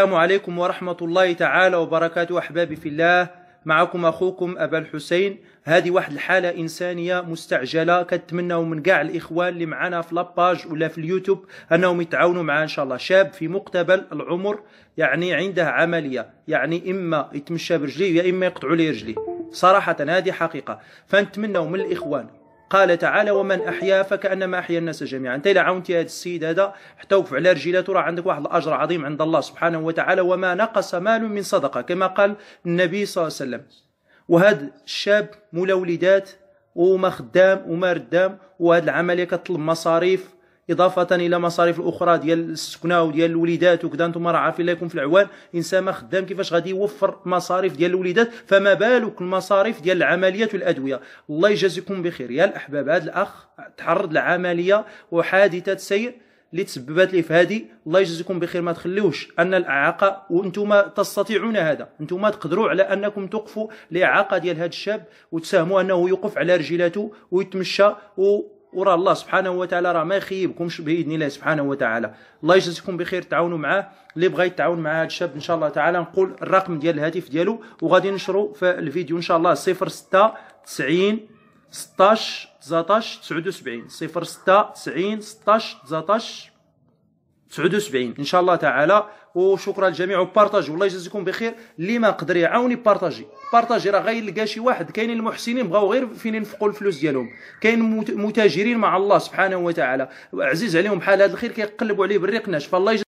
السلام عليكم ورحمة الله تعالى وبركاته أحبابي في الله معكم أخوكم أبا الحسين هذه واحد الحالة إنسانية مستعجلة كنتمناو من كاع الإخوان اللي معنا في لاباج ولا في اليوتيوب أنهم يتعاونوا معنا إن شاء الله شاب في مقتبل العمر يعني عنده عملية يعني إما يتمشى برجليه يا إما يقطعوا لي رجليه صراحة هذه حقيقة فنتمناو من الإخوان قال تعالى ومن احيا فكانما احيا الناس جميعا انت الا عاونتي هذا السيد هذا حتى وقف على رجلاته راه عندك واحد الاجر عظيم عند الله سبحانه وتعالى وما نقص مال من صدقه كما قال النبي صلى الله عليه وسلم وهذا الشاب مولى وليدات وما خدام وما ردام وهذه العمليه كتطلب مصاريف اضافه الى مصاريف الاخرى ديال السكنه وديال الوليدات وكذا انتم راه عارفين يكون في العوان الانسان ما خدام كيفاش غادي يوفر مصاريف ديال الوليدات فما بالك المصاريف ديال العمليات والادويه الله يجازيكم بخير يا الاحباب هذا الاخ تعرض لعمليه وحادثه سير اللي تسببت لي في هذه الله يجزيكم بخير ما تخليوش ان الاعاقه وانتم تستطيعون هذا انتم تقدروا على انكم توقفوا الاعاقه ديال هذا الشاب وتساهموا انه يوقف على رجلاته ويتمشى و وراه الله سبحانه وتعالى راه ما يخيبكمش باذن الله سبحانه وتعالى الله يجزيكم بخير تعاونوا معاه اللي بغى يتعاون مع هذا الشاب ان شاء الله تعالى نقول الرقم ديال الهاتف ديالو وغادي نشرو في الفيديو ان شاء الله 06 90 16 19 79 06 90 16 19 79 ان شاء الله تعالى وشكرا للجميع وبارطاجي والله يجازيكم بخير اللي ما قدر يعاوني بارطاجي بارطاجي راه يلقى شي واحد كاين المحسنين بغاو غير فين ينفقوا الفلوس ديالهم كاين متاجرين مع الله سبحانه وتعالى عزيز عليهم حال هذا الخير كيقلبوا عليه بالريقناش فالله